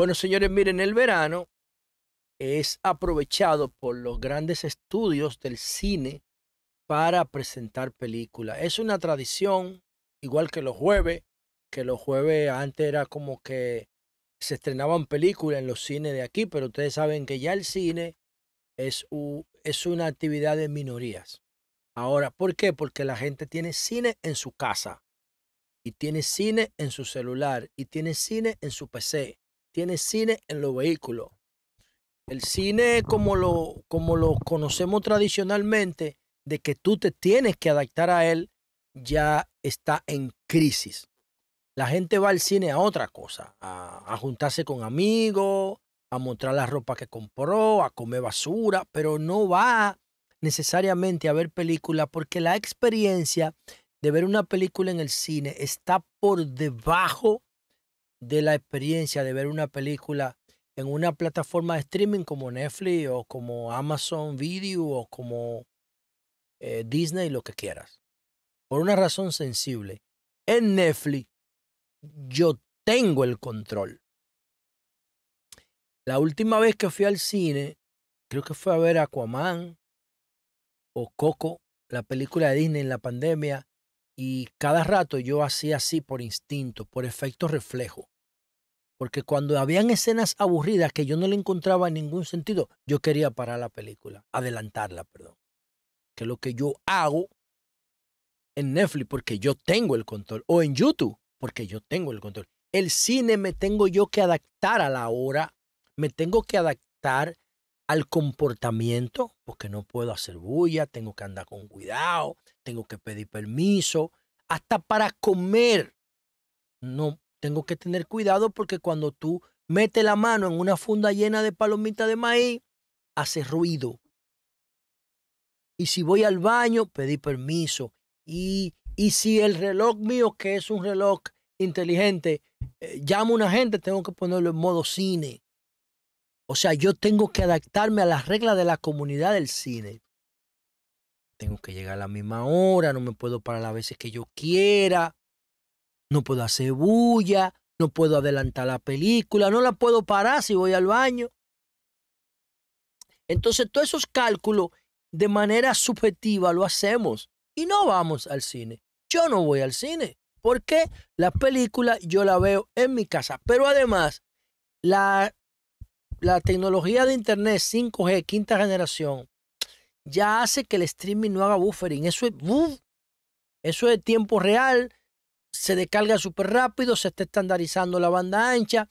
Bueno, señores, miren, el verano es aprovechado por los grandes estudios del cine para presentar películas. Es una tradición, igual que los jueves, que los jueves antes era como que se estrenaban películas en los cines de aquí, pero ustedes saben que ya el cine es, es una actividad de minorías. Ahora, ¿por qué? Porque la gente tiene cine en su casa, y tiene cine en su celular, y tiene cine en su PC, tiene cine en los vehículos. El cine como lo, como lo conocemos tradicionalmente, de que tú te tienes que adaptar a él, ya está en crisis. La gente va al cine a otra cosa, a, juntarse con amigos, a mostrar la ropa que compró, a comer basura, pero no va necesariamente a ver película porque la experiencia de ver una película en el cine está por debajo de la experiencia de ver una película en una plataforma de streaming como Netflix o como Amazon Video o como eh, Disney, lo que quieras. Por una razón sensible. En Netflix yo tengo el control. La última vez que fui al cine, creo que fue a ver Aquaman o Coco, la película de Disney en la pandemia, y cada rato yo hacía así por instinto, por efecto reflejo. Porque cuando habían escenas aburridas que yo no le encontraba en ningún sentido, yo quería parar la película, adelantarla, perdón. Que lo que yo hago en Netflix porque yo tengo el control, o en YouTube porque yo tengo el control. El cine me tengo yo que adaptar a la hora, me tengo que adaptar al comportamiento, porque no puedo hacer bulla, tengo que andar con cuidado, tengo que pedir permiso, hasta para comer. No tengo que tener cuidado porque cuando tú metes la mano en una funda llena de palomitas de maíz, hace ruido. Y si voy al baño, pedí permiso. Y, y si el reloj mío, que es un reloj inteligente, eh, llama a una gente, tengo que ponerlo en modo cine. O sea, yo tengo que adaptarme a las reglas de la comunidad del cine. Tengo que llegar a la misma hora, no me puedo parar las veces que yo quiera. No puedo hacer bulla, no puedo adelantar la película, no la puedo parar si voy al baño. Entonces, todos esos cálculos de manera subjetiva lo hacemos y no vamos al cine. Yo no voy al cine porque la película yo la veo en mi casa. Pero además, la, la tecnología de Internet 5G, quinta generación, ya hace que el streaming no haga buffering. Eso es, eso es tiempo real, se descarga súper rápido, se está estandarizando la banda ancha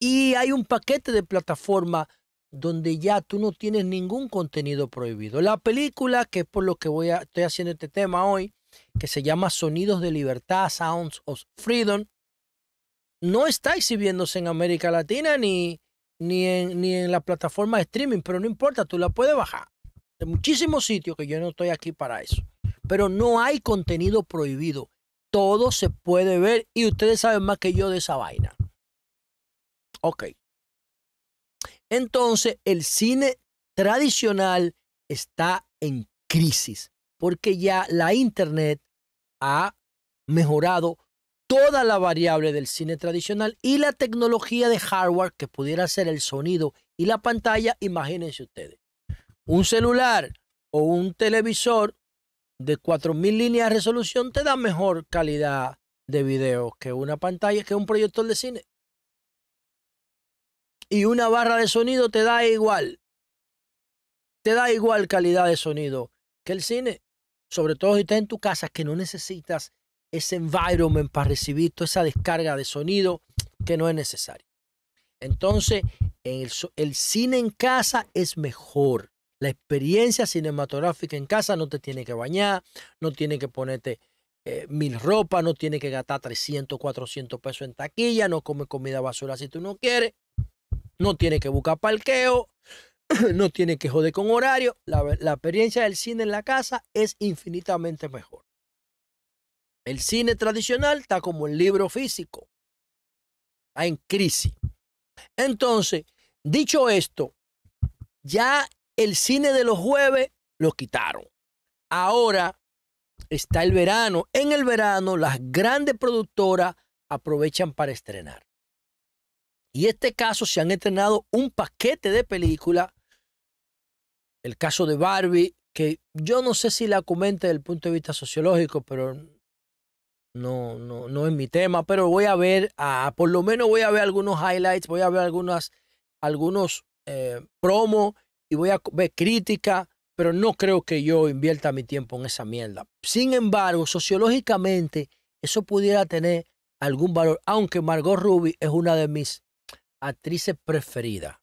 y hay un paquete de plataforma donde ya tú no tienes ningún contenido prohibido. La película, que es por lo que voy a, estoy haciendo este tema hoy, que se llama Sonidos de Libertad, Sounds of Freedom, no está exhibiéndose en América Latina ni, ni, en, ni en la plataforma de streaming, pero no importa, tú la puedes bajar. De muchísimos sitios que yo no estoy aquí para eso. Pero no hay contenido prohibido todo se puede ver y ustedes saben más que yo de esa vaina. Ok. Entonces, el cine tradicional está en crisis porque ya la Internet ha mejorado toda la variable del cine tradicional y la tecnología de hardware que pudiera ser el sonido y la pantalla, imagínense ustedes. Un celular o un televisor de 4.000 líneas de resolución te da mejor calidad de video que una pantalla, que un proyector de cine. Y una barra de sonido te da igual. Te da igual calidad de sonido que el cine. Sobre todo si estás en tu casa, que no necesitas ese environment para recibir toda esa descarga de sonido que no es necesario. Entonces, el, el cine en casa es mejor. La experiencia cinematográfica en casa no te tiene que bañar, no tiene que ponerte eh, mil ropas, no tiene que gastar 300, 400 pesos en taquilla, no come comida basura si tú no quieres, no tiene que buscar parqueo, no tiene que joder con horario. La, la experiencia del cine en la casa es infinitamente mejor. El cine tradicional está como el libro físico, está en crisis. Entonces, dicho esto, ya el cine de los jueves lo quitaron. Ahora está el verano. En el verano las grandes productoras aprovechan para estrenar. Y en este caso se han estrenado un paquete de películas. El caso de Barbie, que yo no sé si la comente desde el punto de vista sociológico, pero no, no, no es mi tema. Pero voy a ver, a, por lo menos voy a ver algunos highlights, voy a ver algunas, algunos eh, promos y voy a ver crítica, pero no creo que yo invierta mi tiempo en esa mierda. Sin embargo, sociológicamente, eso pudiera tener algún valor, aunque Margot Ruby es una de mis actrices preferidas,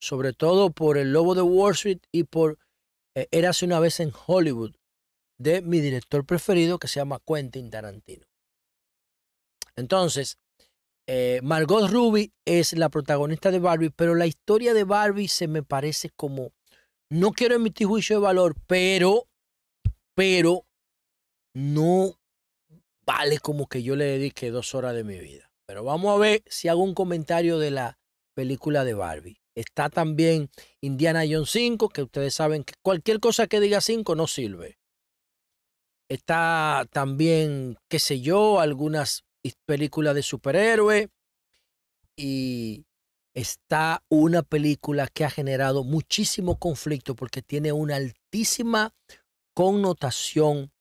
sobre todo por El Lobo de Wall Street y por era eh, hace una vez en Hollywood, de mi director preferido que se llama Quentin Tarantino. Entonces, eh, Margot Ruby es la protagonista de Barbie, pero la historia de Barbie se me parece como. No quiero emitir juicio de valor, pero. Pero. No vale como que yo le dedique dos horas de mi vida. Pero vamos a ver si hago un comentario de la película de Barbie. Está también Indiana Jones 5, que ustedes saben que cualquier cosa que diga 5 no sirve. Está también, qué sé yo, algunas película de superhéroe y está una película que ha generado muchísimo conflicto porque tiene una altísima connotación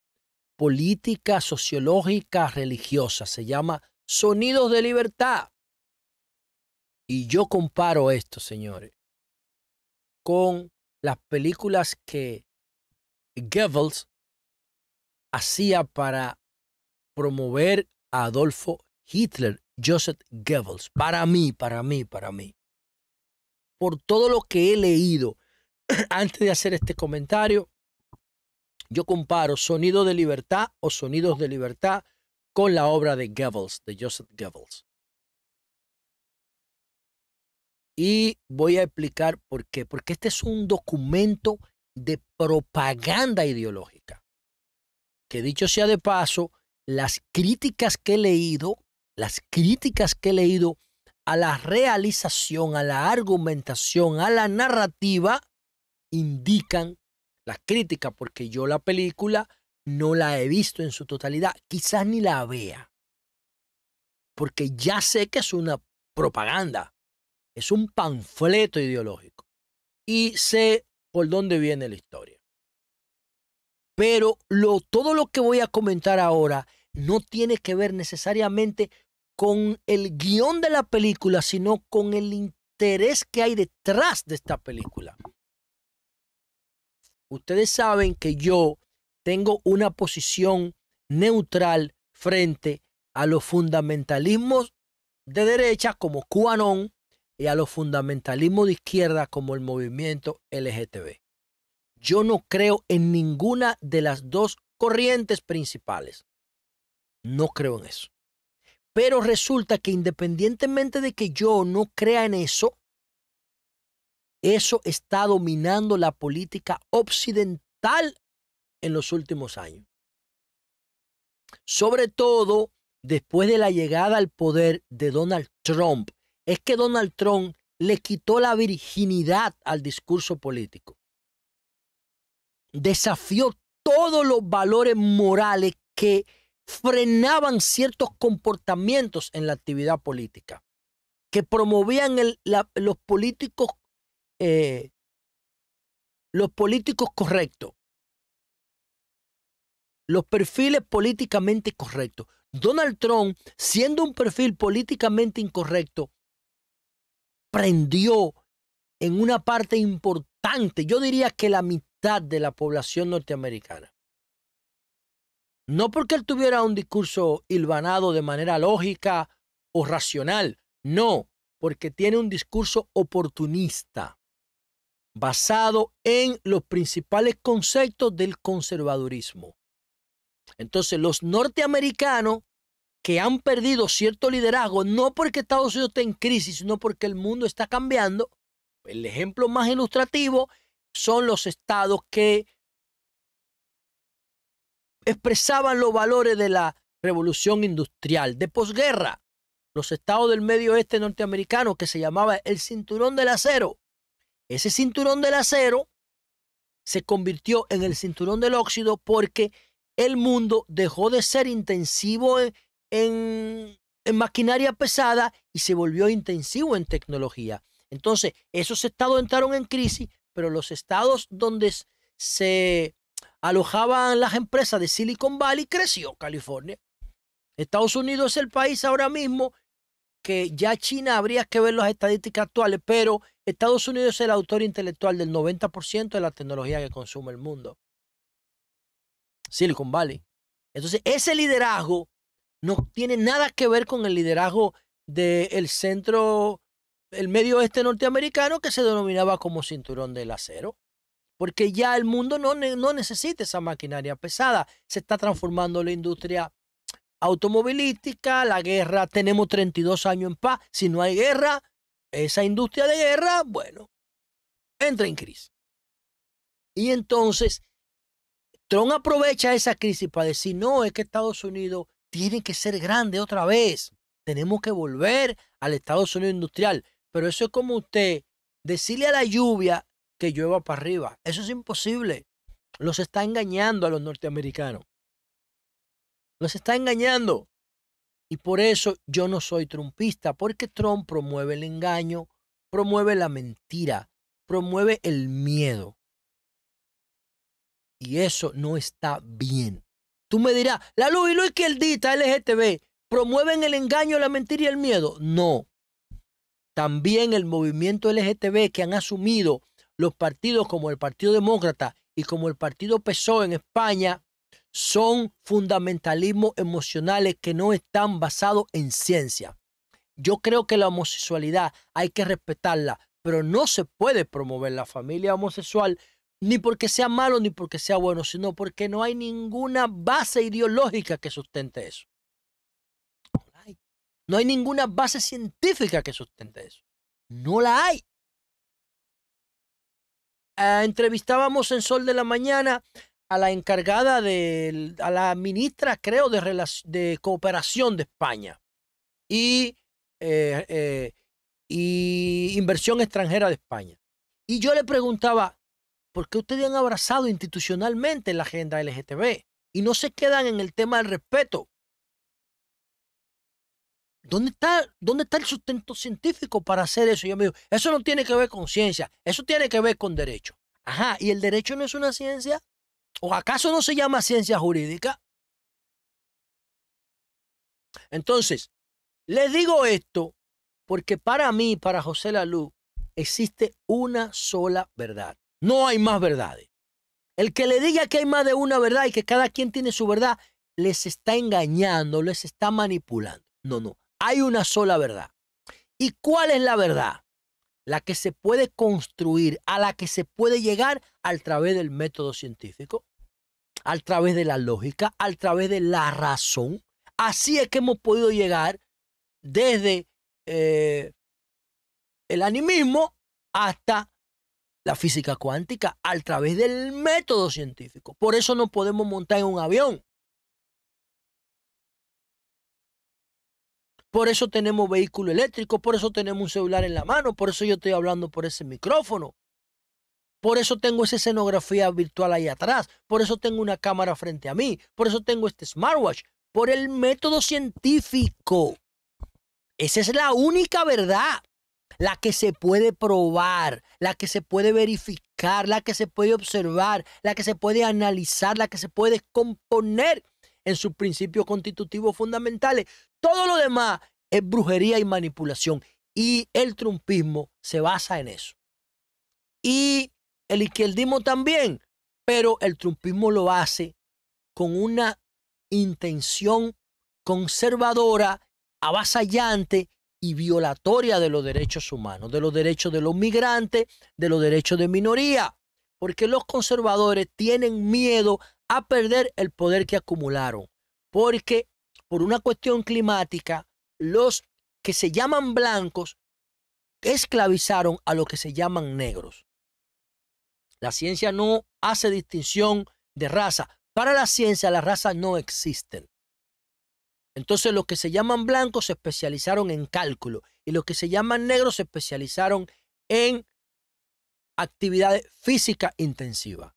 política, sociológica, religiosa. Se llama Sonidos de Libertad. Y yo comparo esto, señores, con las películas que Goebbels hacía para promover Adolfo Hitler, Joseph Goebbels. Para mí, para mí, para mí. Por todo lo que he leído antes de hacer este comentario, yo comparo Sonido de Libertad o Sonidos de Libertad con la obra de Goebbels, de Joseph Goebbels. Y voy a explicar por qué. Porque este es un documento de propaganda ideológica. Que dicho sea de paso, las críticas que he leído, las críticas que he leído a la realización, a la argumentación, a la narrativa, indican las críticas, porque yo la película no la he visto en su totalidad, quizás ni la vea, porque ya sé que es una propaganda, es un panfleto ideológico, y sé por dónde viene la historia. Pero todo lo que voy a comentar ahora no tiene que ver necesariamente con el guión de la película, sino con el interés que hay detrás de esta película. Ustedes saben que yo tengo una posición neutral frente a los fundamentalismos de derecha como QAnon y a los fundamentalismos de izquierda como el movimiento LGTB. Yo no creo en ninguna de las dos corrientes principales. No creo en eso. Pero resulta que independientemente de que yo no crea en eso, eso está dominando la política occidental en los últimos años. Sobre todo después de la llegada al poder de Donald Trump. Es que Donald Trump le quitó la virginidad al discurso político. Desafió todos los valores morales que frenaban ciertos comportamientos en la actividad política, que promovían los políticos eh, los políticos correctos, los perfiles políticamente correctos. Donald Trump, siendo un perfil políticamente incorrecto, prendió en una parte importante, yo diría que la mitad de la población norteamericana. No porque él tuviera un discurso hilvanado de manera lógica o racional, no, porque tiene un discurso oportunista, basado en los principales conceptos del conservadurismo. Entonces, los norteamericanos que han perdido cierto liderazgo, no porque Estados Unidos esté en crisis, sino porque el mundo está cambiando, el ejemplo más ilustrativo son los estados que expresaban los valores de la revolución industrial, de posguerra. Los estados del medio oeste norteamericano que se llamaba el cinturón del acero. Ese cinturón del acero se convirtió en el cinturón del óxido porque el mundo dejó de ser intensivo en, en, en maquinaria pesada y se volvió intensivo en tecnología. Entonces, esos estados entraron en crisis, pero los estados donde se alojaban las empresas de Silicon Valley, creció California. Estados Unidos es el país ahora mismo que ya China habría que ver las estadísticas actuales, pero Estados Unidos es el autor intelectual del 90% de la tecnología que consume el mundo. Silicon Valley. Entonces, ese liderazgo no tiene nada que ver con el liderazgo del centro, el medio oeste norteamericano que se denominaba como cinturón del acero porque ya el mundo no, necesita esa maquinaria pesada. Se está transformando la industria automovilística, la guerra, tenemos 32 años en paz, si no hay guerra, esa industria de guerra, bueno, entra en crisis. Y entonces, Trump aprovecha esa crisis para decir, no, es que Estados Unidos tiene que ser grande otra vez, tenemos que volver al Estados Unidos industrial, pero eso es como usted decirle a la lluvia, que llueva para arriba. Eso es imposible. Los está engañando a los norteamericanos. Los está engañando. Y por eso yo no soy trumpista, porque Trump promueve el engaño, promueve la mentira, promueve el miedo. Y eso no está bien. Tú me dirás, la luz y el LGTB, promueven el engaño, la mentira y el miedo. No. También el movimiento LGTB que han asumido los partidos como el Partido Demócrata y como el Partido PSOE en España son fundamentalismos emocionales que no están basados en ciencia. Yo creo que la homosexualidad hay que respetarla, pero no se puede promover la familia homosexual ni porque sea malo ni porque sea bueno, sino porque no hay ninguna base ideológica que sustente eso. No hay, no hay ninguna base científica que sustente eso. No la hay. Eh, entrevistábamos en Sol de la Mañana a la encargada de, a la ministra, creo, de, de cooperación de España y, eh, eh, y inversión extranjera de España. Y yo le preguntaba, ¿por qué ustedes han abrazado institucionalmente la agenda LGTB? Y no se quedan en el tema del respeto. ¿Dónde está, ¿Dónde está el sustento científico para hacer eso? Yo me digo, eso no tiene que ver con ciencia, eso tiene que ver con derecho. Ajá, ¿y el derecho no es una ciencia? ¿O acaso no se llama ciencia jurídica? Entonces, les digo esto porque para mí, para José Lalú, existe una sola verdad. No hay más verdades. El que le diga que hay más de una verdad y que cada quien tiene su verdad, les está engañando, les está manipulando. No, no. Hay una sola verdad. ¿Y cuál es la verdad? La que se puede construir, a la que se puede llegar a través del método científico, a través de la lógica, a través de la razón. Así es que hemos podido llegar desde eh, el animismo hasta la física cuántica, a través del método científico. Por eso no podemos montar en un avión. Por eso tenemos vehículo eléctrico, por eso tenemos un celular en la mano, por eso yo estoy hablando por ese micrófono. Por eso tengo esa escenografía virtual ahí atrás, por eso tengo una cámara frente a mí, por eso tengo este smartwatch, por el método científico. Esa es la única verdad, la que se puede probar, la que se puede verificar, la que se puede observar, la que se puede analizar, la que se puede componer en sus principios constitutivos fundamentales. Todo lo demás es brujería y manipulación. Y el trumpismo se basa en eso. Y el izquierdismo también, pero el trumpismo lo hace con una intención conservadora, avasallante y violatoria de los derechos humanos, de los derechos de los migrantes, de los derechos de minoría, porque los conservadores tienen miedo a perder el poder que acumularon, porque por una cuestión climática, los que se llaman blancos esclavizaron a los que se llaman negros. La ciencia no hace distinción de raza. Para la ciencia las razas no existen. Entonces los que se llaman blancos se especializaron en cálculo y los que se llaman negros se especializaron en actividades físicas intensivas.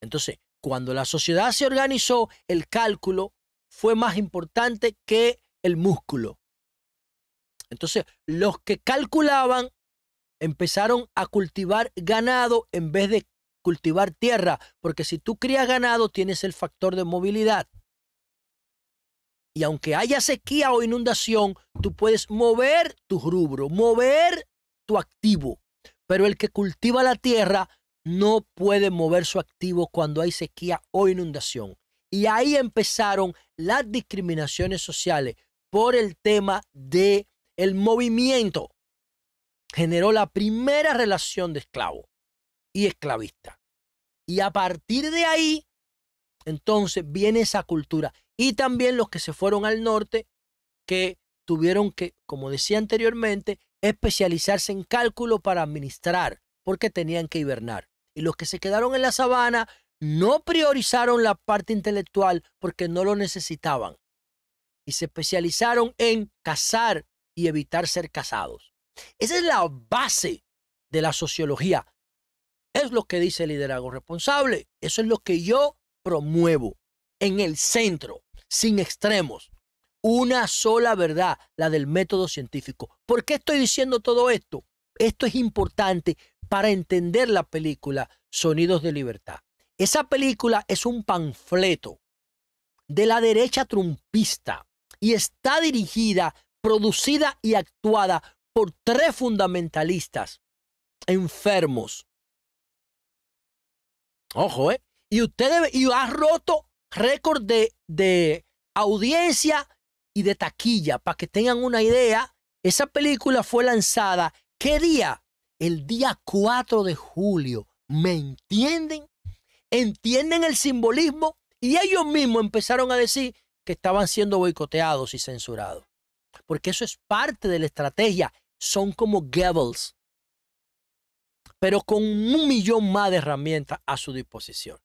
Entonces, cuando la sociedad se organizó, el cálculo fue más importante que el músculo. Entonces, los que calculaban empezaron a cultivar ganado en vez de cultivar tierra, porque si tú crías ganado tienes el factor de movilidad. Y aunque haya sequía o inundación, tú puedes mover tu rubro, mover tu activo. Pero el que cultiva la tierra no puede mover su activo cuando hay sequía o inundación. Y ahí empezaron las discriminaciones sociales por el tema de el movimiento. Generó la primera relación de esclavo y esclavista. Y a partir de ahí, entonces viene esa cultura. Y también los que se fueron al norte, que tuvieron que, como decía anteriormente, especializarse en cálculo para administrar, porque tenían que hibernar. Y los que se quedaron en la sabana no priorizaron la parte intelectual porque no lo necesitaban y se especializaron en casar y evitar ser casados. Esa es la base de la sociología. Es lo que dice el liderazgo responsable. Eso es lo que yo promuevo en el centro, sin extremos. Una sola verdad, la del método científico. ¿Por qué estoy diciendo todo esto? Esto es importante para entender la película Sonidos de Libertad. Esa película es un panfleto de la derecha trumpista y está dirigida, producida y actuada por tres fundamentalistas enfermos. Ojo, ¿eh? Y usted ha roto récord de, de audiencia y de taquilla. Para que tengan una idea, esa película fue lanzada, ¿qué día? El día 4 de julio. ¿Me entienden? entienden el simbolismo y ellos mismos empezaron a decir que estaban siendo boicoteados y censurados. Porque eso es parte de la estrategia. Son como Goebbels, pero con un millón más de herramientas a su disposición.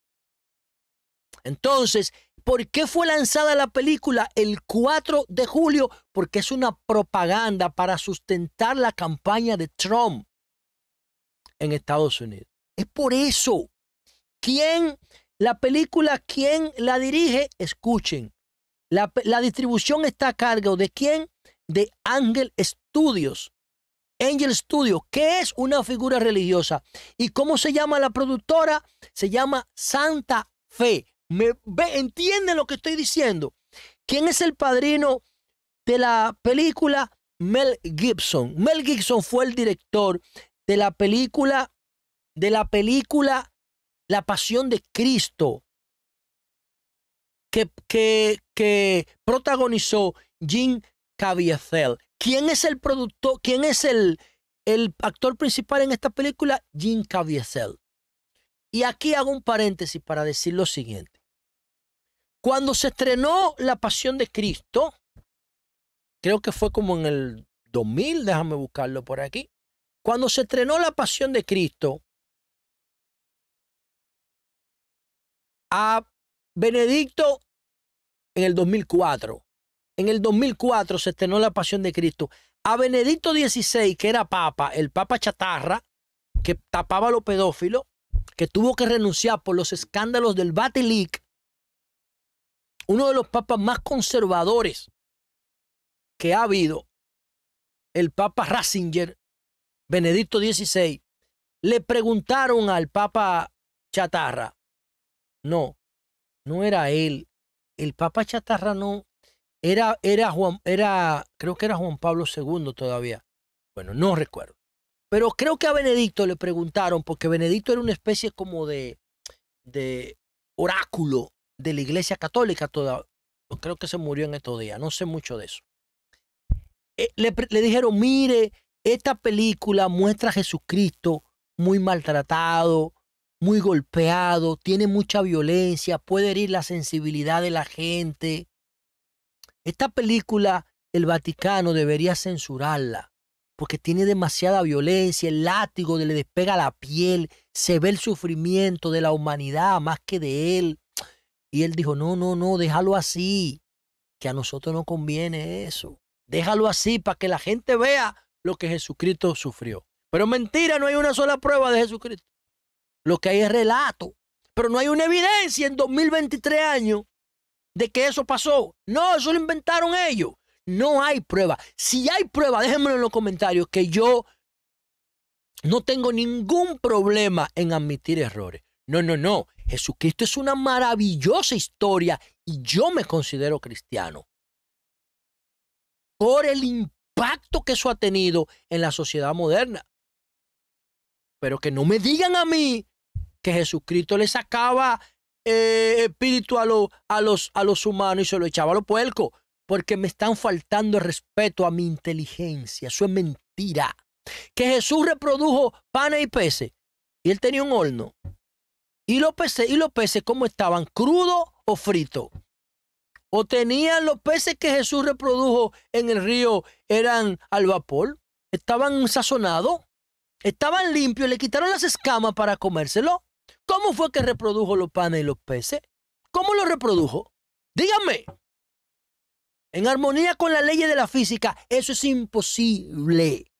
Entonces, ¿por qué fue lanzada la película el 4 de julio? Porque es una propaganda para sustentar la campaña de Trump en Estados Unidos. Es por eso. ¿Quién la película, quién la dirige? Escuchen. La, distribución está a cargo de quién? De Angel Studios. Angel Studios, que es una figura religiosa. ¿Y cómo se llama la productora? Se llama Santa Fe. ¿Me, ve, ¿Entienden lo que estoy diciendo? ¿Quién es el padrino de la película? Mel Gibson. Mel Gibson fue el director de la película, de la película la pasión de Cristo que, que, protagonizó Jim Caviezel. ¿Quién es el productor? ¿Quién es el, el actor principal en esta película? Jim Caviezel. Y aquí hago un paréntesis para decir lo siguiente. Cuando se estrenó La Pasión de Cristo, creo que fue como en el 2000, déjame buscarlo por aquí. Cuando se estrenó La Pasión de Cristo, a Benedicto en el 2004. En el 2004 se estrenó La Pasión de Cristo. A Benedicto XVI, que era papa, el papa chatarra, que tapaba a los pedófilos, que tuvo que renunciar por los escándalos del Batilic, uno de los papas más conservadores que ha habido, el papa Ratzinger, Benedicto XVI, le preguntaron al papa chatarra, no, no era él. El Papa Chatarra no. Era, era Juan, era, creo que era Juan Pablo II todavía. Bueno, no recuerdo. Pero creo que a Benedicto le preguntaron, porque Benedicto era una especie como de, de oráculo de la Iglesia Católica toda. Creo que se murió en estos días, no sé mucho de eso. Eh, le, le, dijeron, mire, esta película muestra a Jesucristo muy maltratado, muy golpeado, tiene mucha violencia, puede herir la sensibilidad de la gente. Esta película, el Vaticano debería censurarla, porque tiene demasiada violencia, el látigo le despega la piel, se ve el sufrimiento de la humanidad más que de él. Y él dijo, no, no, no, déjalo así, que a nosotros no conviene eso. Déjalo así para que la gente vea lo que Jesucristo sufrió. Pero mentira, no hay una sola prueba de Jesucristo. Lo que hay es relato. Pero no hay una evidencia en 2023 años de que eso pasó. No, eso lo inventaron ellos. No hay prueba. Si hay prueba, déjenmelo en los comentarios que yo no tengo ningún problema en admitir errores. No, no, no. Jesucristo es una maravillosa historia y yo me considero cristiano. Por el impacto que eso ha tenido en la sociedad moderna. Pero que no me digan a mí que Jesucristo le sacaba eh, espíritu a, los, a los humanos y se lo echaba a los puercos, porque me están faltando el respeto a mi inteligencia. Eso es mentira. Que Jesús reprodujo panes y peces y él tenía un horno. Y los peces, y los peces ¿cómo estaban? ¿Crudo o frito? ¿O tenían los peces que Jesús reprodujo en el río, eran al vapor? ¿Estaban sazonados? ¿Estaban limpios? ¿Le quitaron las escamas para comérselo? ¿Cómo fue que reprodujo los panes y los peces? ¿Cómo lo reprodujo? Díganme. En armonía con las leyes de la física, eso es imposible.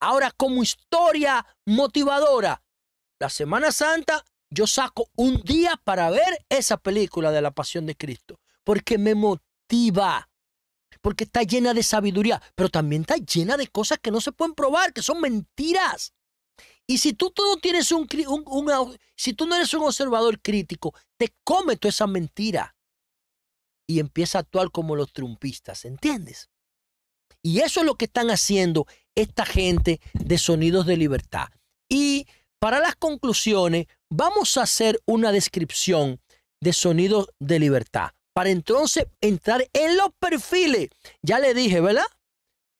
Ahora, como historia motivadora, la Semana Santa, yo saco un día para ver esa película de la Pasión de Cristo, porque me motiva, porque está llena de sabiduría, pero también está llena de cosas que no se pueden probar, que son mentiras. Y si tú, no tienes un, eres un observador crítico, te come toda esa mentira y empieza a actuar como los trumpistas, ¿entiendes? Y eso es lo que están haciendo esta gente de Sonidos de Libertad. Y para las conclusiones, vamos a hacer una descripción de Sonidos de Libertad para entonces entrar en los perfiles. Ya le dije, ¿verdad?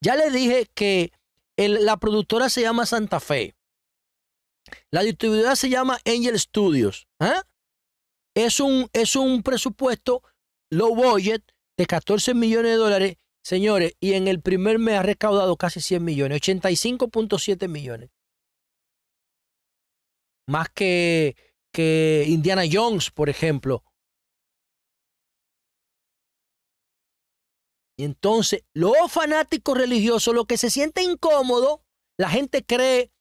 Ya le dije que la productora se llama Santa Fe. La distribuidora se llama Angel Studios. ¿eh? Es, un, es un presupuesto low budget de 14 millones de dólares, señores, y en el primer mes ha recaudado casi 100 millones, 85.7 millones. Más que, que Indiana Jones, por ejemplo. Y entonces, los fanáticos religiosos, los que se sienten incómodos, la gente cree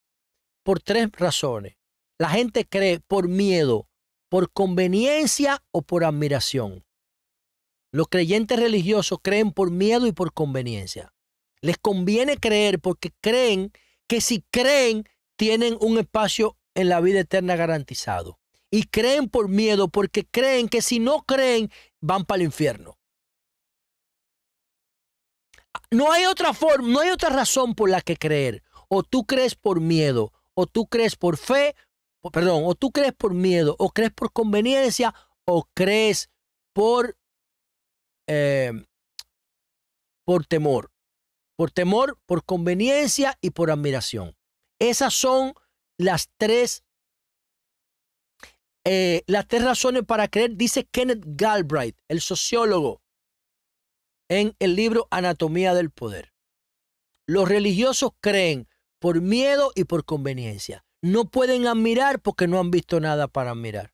por tres razones. La gente cree por miedo, por conveniencia o por admiración. Los creyentes religiosos creen por miedo y por conveniencia. Les conviene creer porque creen que si creen tienen un espacio en la vida eterna garantizado. Y creen por miedo porque creen que si no creen van para el infierno. No hay otra forma, no hay otra razón por la que creer. O tú crees por miedo, o tú crees por fe, perdón, o tú crees por miedo, o crees por conveniencia, o crees por, em, por temor. Por temor, por conveniencia y por admiración. Esas son las tres, eh, las tres razones para creer, dice Kenneth Galbraith, el sociólogo, en el libro Anatomía del Poder. Los religiosos creen por miedo y por conveniencia. No pueden admirar porque no han visto nada para admirar.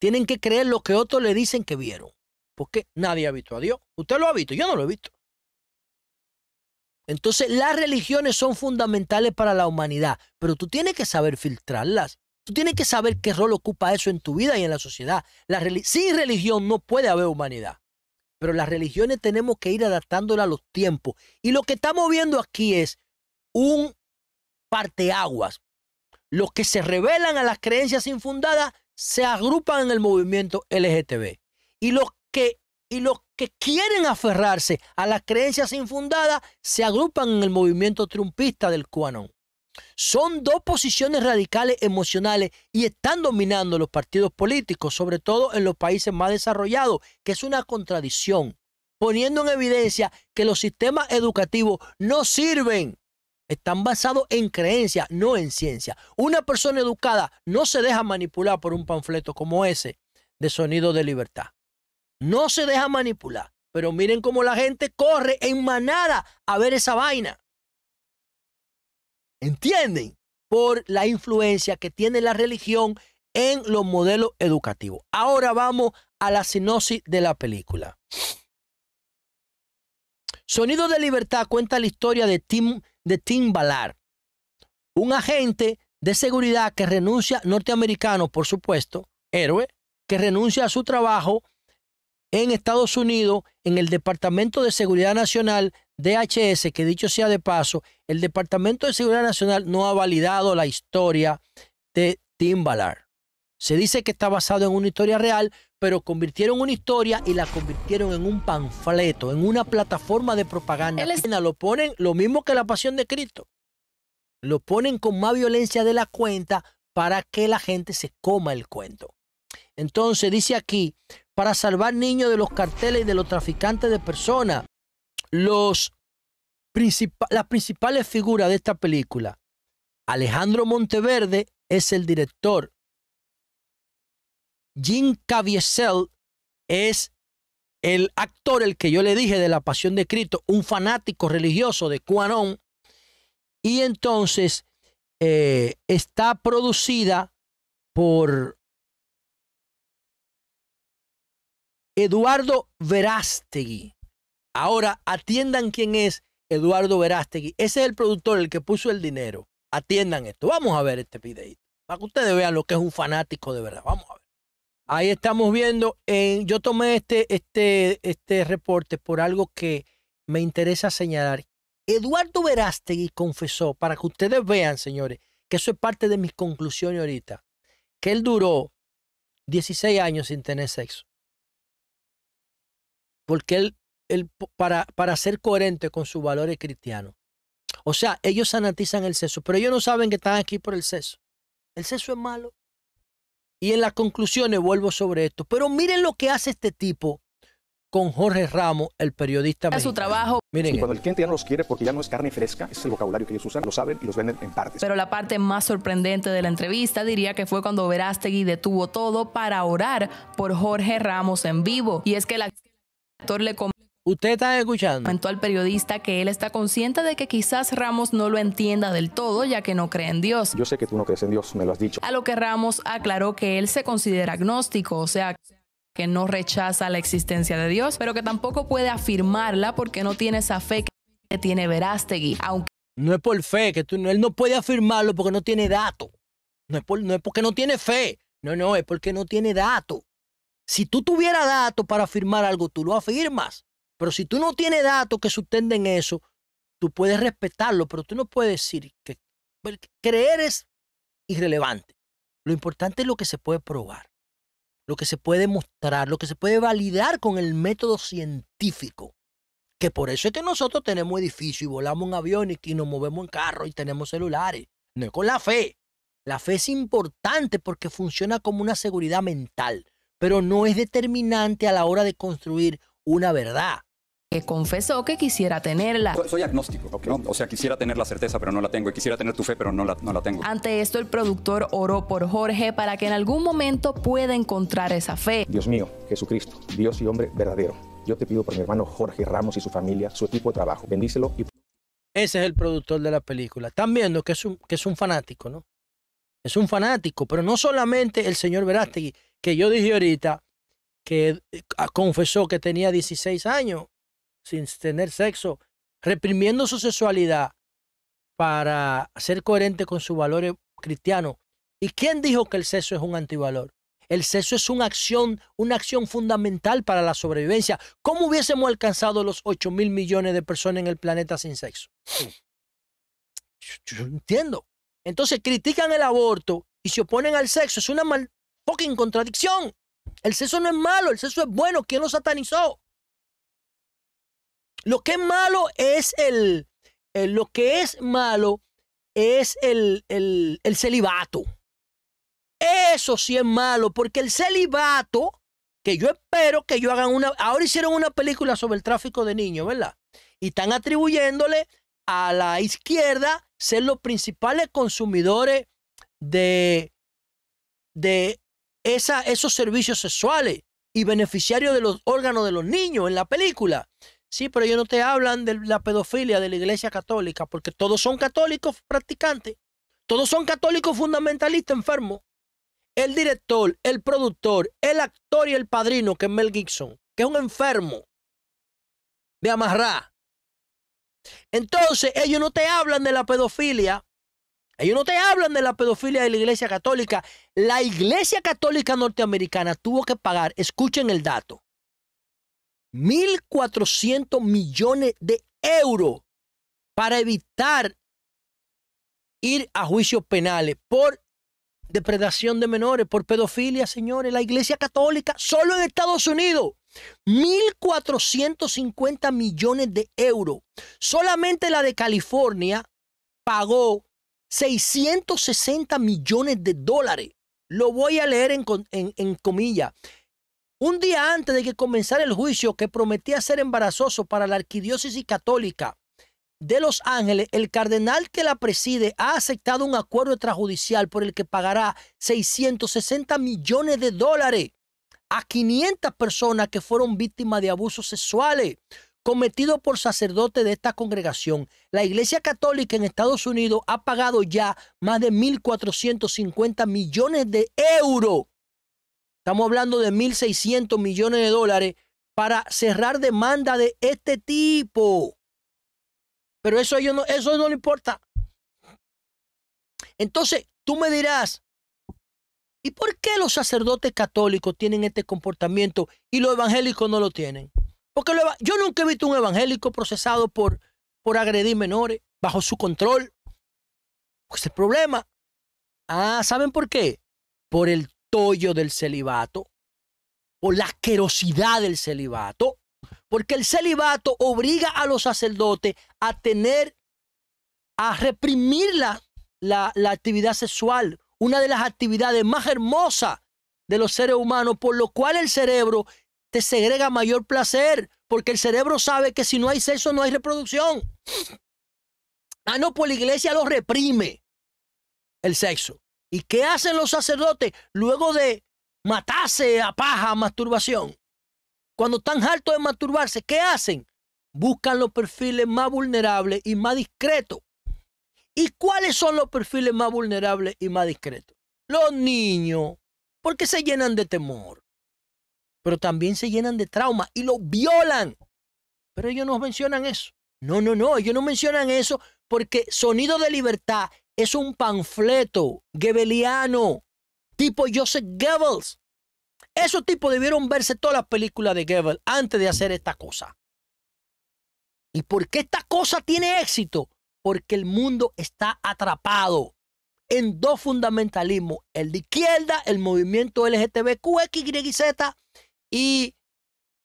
Tienen que creer lo que otros le dicen que vieron. Porque nadie ha visto a Dios. Usted lo ha visto, yo no lo he visto. Entonces las religiones son fundamentales para la humanidad, pero tú tienes que saber filtrarlas. Tú tienes que saber qué rol ocupa eso en tu vida y en la sociedad. La Sin religión no puede haber humanidad. Pero las religiones tenemos que ir adaptándolas a los tiempos. Y lo que estamos viendo aquí es un parteaguas. Los que se rebelan a las creencias infundadas se agrupan en el movimiento LGTB. Y los que, y los que quieren aferrarse a las creencias infundadas se agrupan en el movimiento trumpista del QAnon. Son dos posiciones radicales emocionales y están dominando los partidos políticos, sobre todo en los países más desarrollados, que es una contradicción, poniendo en evidencia que los sistemas educativos no sirven están basados en creencia, no en ciencia. Una persona educada no se deja manipular por un panfleto como ese de sonido de libertad. No se deja manipular. Pero miren cómo la gente corre en manada a ver esa vaina. ¿Entienden? Por la influencia que tiene la religión en los modelos educativos. Ahora vamos a la sinopsis de la película. Sonido de Libertad cuenta la historia de Tim de Tim Ballard, un agente de seguridad que renuncia, norteamericano por supuesto, héroe, que renuncia a su trabajo en Estados Unidos en el Departamento de Seguridad Nacional, DHS, que dicho sea de paso, el Departamento de Seguridad Nacional no ha validado la historia de Tim Ballard. Se dice que está basado en una historia real, pero convirtieron una historia y la convirtieron en un panfleto, en una plataforma de propaganda. Lo ponen lo mismo que la pasión de Cristo. Lo ponen con más violencia de la cuenta para que la gente se coma el cuento. Entonces dice aquí, para salvar niños de los carteles y de los traficantes de personas, los las principales figuras de esta película, Alejandro Monteverde es el director, Jim Caviezel es el actor, el que yo le dije de la pasión de Cristo, un fanático religioso de Cuanón. Y entonces eh, está producida por Eduardo Verástegui. Ahora atiendan quién es Eduardo Verástegui. Ese es el productor, el que puso el dinero. Atiendan esto. Vamos a ver este videito. Para que ustedes vean lo que es un fanático de verdad. Vamos a ver. Ahí estamos viendo. yo tomé este, este, este reporte por algo que me interesa señalar. Eduardo Verástegui confesó, para que ustedes vean, señores, que eso es parte de mis conclusiones ahorita, que él duró 16 años sin tener sexo. Porque él, para, para ser coherente con sus valores cristianos. O sea, ellos sanatizan el sexo, pero ellos no saben que están aquí por el sexo. El sexo es malo. Y en las conclusiones vuelvo sobre esto. Pero miren lo que hace este tipo con Jorge Ramos, el periodista. A su trabajo. Miren. cuando el cliente ya no los quiere porque ya no es carne fresca, es el vocabulario que ellos usan, lo saben y los venden en partes. Pero la parte más sorprendente de la entrevista diría que fue cuando Verástegui detuvo todo para orar por Jorge Ramos en vivo. Y es que el actor le comentó Usted está escuchando. Comentó al periodista que él está consciente de que quizás Ramos no lo entienda del todo, ya que no cree en Dios. Yo sé que tú no crees en Dios, me lo has dicho. A lo que Ramos aclaró que él se considera agnóstico, o sea, que no rechaza la existencia de Dios, pero que tampoco puede afirmarla porque no tiene esa fe que tiene Verástegui. Aunque no es por fe, que él no puede afirmarlo porque no tiene dato. No es, no es porque no tiene fe. No, no, es porque no tiene dato. Si tú tuvieras dato para afirmar algo, tú lo afirmas. Pero si tú no tienes datos que sustenten eso, tú puedes respetarlo, pero tú no puedes decir que pues, creer es irrelevante. Lo importante es lo que se puede probar, lo que se puede mostrar, lo que se puede validar con el método científico. Que por eso es que nosotros tenemos edificios y volamos en avión y, y nos movemos en carro y tenemos celulares. No es con la fe. La fe es importante porque funciona como una seguridad mental, pero no es determinante a la hora de construir una verdad que confesó que quisiera tenerla. Soy agnóstico, o sea, quisiera tener la certeza, pero no la tengo, y quisiera tener tu fe, pero no la, no la tengo. Ante esto, el productor oró por Jorge para que en algún momento pueda encontrar esa fe. Dios mío, Jesucristo, Dios y hombre verdadero, yo te pido por mi hermano Jorge Ramos y su familia, su equipo de trabajo, bendícelo y... Ese es el productor de la película. Están viendo que es un, que es un fanático, ¿no? Es un fanático, pero no solamente el señor Verástegui, que yo dije ahorita que eh, confesó que tenía 16 años sin tener sexo, reprimiendo su sexualidad para ser coherente con sus valores eh, cristianos. ¿Y quién dijo que el sexo es un antivalor? El sexo es una acción, una acción fundamental para la sobrevivencia. ¿Cómo hubiésemos alcanzado los 8 mil millones de personas en el planeta sin sexo? Yo, entiendo. Entonces critican el aborto y se oponen al sexo. Es una mal fucking contradicción. El sexo no es malo, el sexo es bueno. ¿Quién lo satanizó? Lo que es malo es el, lo que es malo es el, celibato. Eso sí es malo, porque el celibato, que yo espero que yo hagan una. Ahora hicieron una película sobre el tráfico de niños, ¿verdad? Y están atribuyéndole a la izquierda ser los principales consumidores de, de esa, esos servicios sexuales y beneficiarios de los órganos de los niños en la película. Sí, pero ellos no te hablan de la pedofilia de la iglesia católica, porque todos son católicos practicantes, todos son católicos fundamentalistas enfermos. El director, el productor, el actor y el padrino, que es Mel Gibson, que es un enfermo de Amarrá. Entonces, ellos no te hablan de la pedofilia. Ellos no te hablan de la pedofilia de la Iglesia Católica. La Iglesia Católica norteamericana tuvo que pagar, escuchen el dato, 1.400 millones de euros para evitar ir a juicios penales por depredación de menores, por pedofilia, señores. La Iglesia Católica, solo en Estados Unidos, 1.450 millones de euros. Solamente la de California pagó 660 millones de dólares. Lo voy a leer en, en, comillas. Un día antes de que comenzara el juicio que prometía ser embarazoso para la arquidiócesis católica de Los Ángeles, el cardenal que la preside ha aceptado un acuerdo extrajudicial por el que pagará 660 millones de dólares a 500 personas que fueron víctimas de abusos sexuales cometidos por sacerdotes de esta congregación. La Iglesia Católica en Estados Unidos ha pagado ya más de 1.450 millones de euros Estamos hablando de 1.600 millones de dólares para cerrar demanda de este tipo. Pero eso, yo no, eso no le importa. Entonces, tú me dirás, ¿y por qué los sacerdotes católicos tienen este comportamiento y los evangélicos no lo tienen? Porque yo nunca he visto un evangélico procesado por, por agredir menores bajo su control. es pues el problema. Ah, ¿saben por qué? Por el tollo del celibato, o la asquerosidad del celibato, porque el celibato obliga a los sacerdotes a tener, a reprimir la, la, la actividad sexual, una de las actividades más hermosas de los seres humanos, por lo cual el cerebro te segrega mayor placer, porque el cerebro sabe que si no hay sexo no hay reproducción. Ah, no, por pues la iglesia lo reprime el sexo. ¿Y qué hacen los sacerdotes luego de matarse a paja, a masturbación? Cuando están hartos de masturbarse, ¿qué hacen? Buscan los perfiles más vulnerables y más discretos. ¿Y cuáles son los perfiles más vulnerables y más discretos? Los niños, porque se llenan de temor, pero también se llenan de trauma y los violan. Pero ellos no mencionan eso. No, no, no, ellos no mencionan eso porque Sonido de Libertad es un panfleto gebeliano, tipo Joseph Goebbels. Esos tipos debieron verse todas las películas de Goebbels antes de hacer esta cosa. ¿Y por qué esta cosa tiene éxito? Porque el mundo está atrapado en dos fundamentalismos, el de izquierda, el movimiento LGTBQXYZ y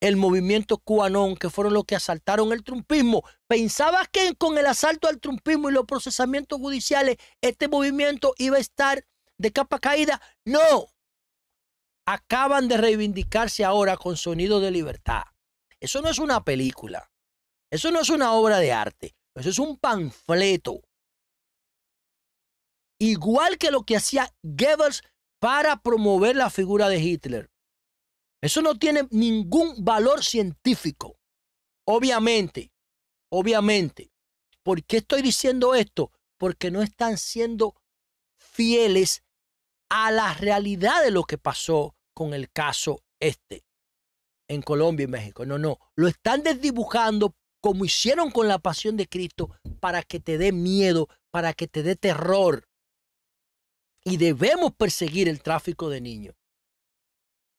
el movimiento cubanón, que fueron los que asaltaron el trumpismo. Pensabas que con el asalto al trumpismo y los procesamientos judiciales, este movimiento iba a estar de capa caída. No. Acaban de reivindicarse ahora con sonido de libertad. Eso no es una película. Eso no es una obra de arte. Eso es un panfleto. Igual que lo que hacía Goebbels para promover la figura de Hitler. Eso no tiene ningún valor científico. Obviamente, obviamente. ¿Por qué estoy diciendo esto? Porque no están siendo fieles a la realidad de lo que pasó con el caso este en Colombia y México. No, no. Lo están desdibujando como hicieron con la pasión de Cristo para que te dé miedo, para que te dé terror. Y debemos perseguir el tráfico de niños.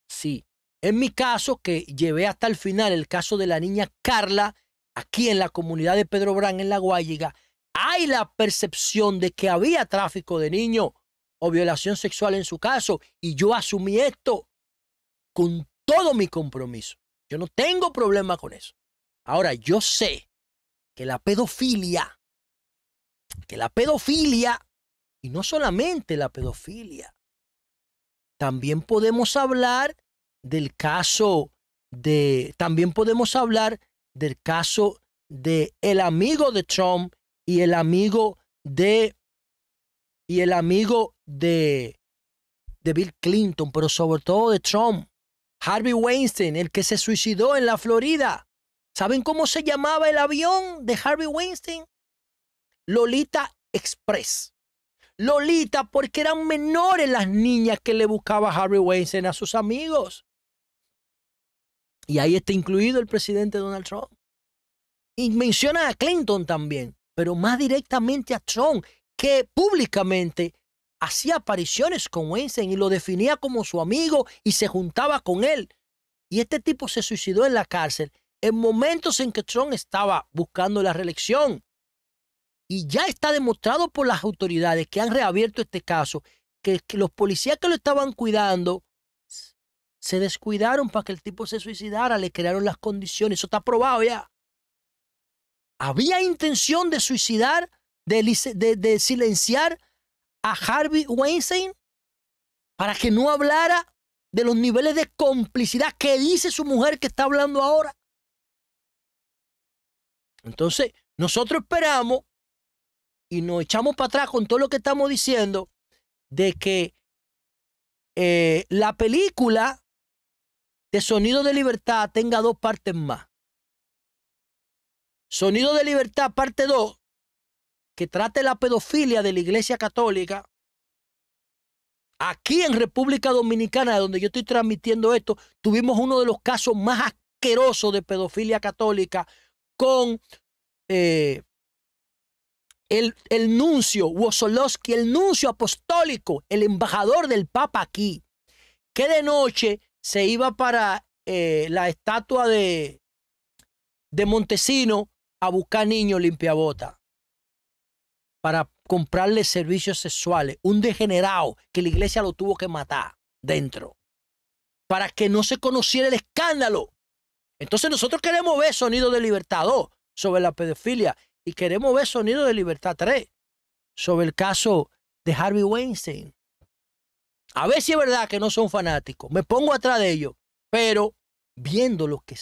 Sí, en mi caso, que llevé hasta el final el caso de la niña Carla, aquí en la comunidad de Pedro Brán, en La Guayiga, hay la percepción de que había tráfico de niños o violación sexual en su caso, y yo asumí esto con todo mi compromiso. Yo no tengo problema con eso. Ahora, yo sé que la pedofilia, que la pedofilia, y no solamente la pedofilia, también podemos hablar del caso de, también podemos hablar del caso de el amigo de Trump y el amigo de, y el amigo de, de Bill Clinton, pero sobre todo de Trump. Harvey Weinstein, el que se suicidó en la Florida. ¿Saben cómo se llamaba el avión de Harvey Weinstein? Lolita Express. Lolita porque eran menores las niñas que le buscaba Harvey Weinstein a sus amigos. Y ahí está incluido el presidente Donald Trump. Y menciona a Clinton también, pero más directamente a Trump, que públicamente hacía apariciones con Weinstein y lo definía como su amigo y se juntaba con él. Y este tipo se suicidó en la cárcel en momentos en que Trump estaba buscando la reelección. Y ya está demostrado por las autoridades que han reabierto este caso que los policías que lo estaban cuidando se descuidaron para que el tipo se suicidara, le crearon las condiciones, eso está probado ya. Había intención de suicidar, de, silenciar a Harvey Weinstein para que no hablara de los niveles de complicidad que dice su mujer que está hablando ahora. Entonces, nosotros esperamos y nos echamos para atrás con todo lo que estamos diciendo de que eh, la película de Sonido de Libertad tenga dos partes más. Sonido de Libertad, parte 2, que trate la pedofilia de la Iglesia Católica aquí en República Dominicana, donde yo estoy transmitiendo esto, tuvimos uno de los casos más asquerosos de pedofilia católica con eh, el, el, nuncio Wosolowski, el nuncio apostólico, el embajador del Papa aquí, que de noche se iba para eh, la estatua de, de Montesino a buscar niños limpiabotas para comprarle servicios sexuales. Un degenerado que la iglesia lo tuvo que matar dentro para que no se conociera el escándalo. Entonces nosotros queremos ver sonido de libertad 2 sobre la pedofilia y queremos ver sonido de libertad 3 sobre el caso de Harvey Weinstein. A ver si es verdad que no son fanáticos. Me pongo atrás de ellos, pero viendo lo que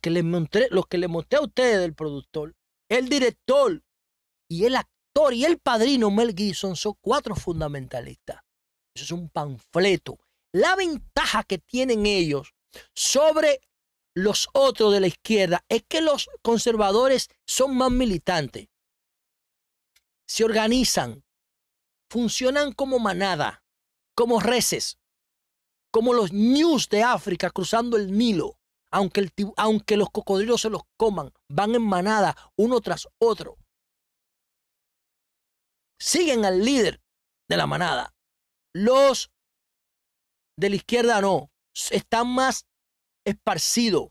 que les mostré que monté a ustedes del productor, el director y el actor y el padrino Mel Gibson son cuatro fundamentalistas. Eso es un panfleto. La ventaja que tienen ellos sobre los otros de la izquierda es que los conservadores son más militantes. Se organizan, funcionan como manada, como reces, como los ñus de África cruzando el Nilo. Aunque, aunque los cocodrilos se los coman, van en manada uno tras otro. Siguen al líder de la manada. Los de la izquierda no, están más esparcidos,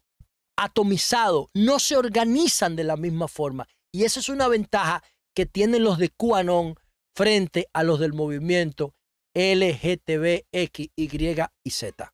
atomizados, no se organizan de la misma forma. Y esa es una ventaja que tienen los de QAnon frente a los del movimiento LGTBX, Y y Z.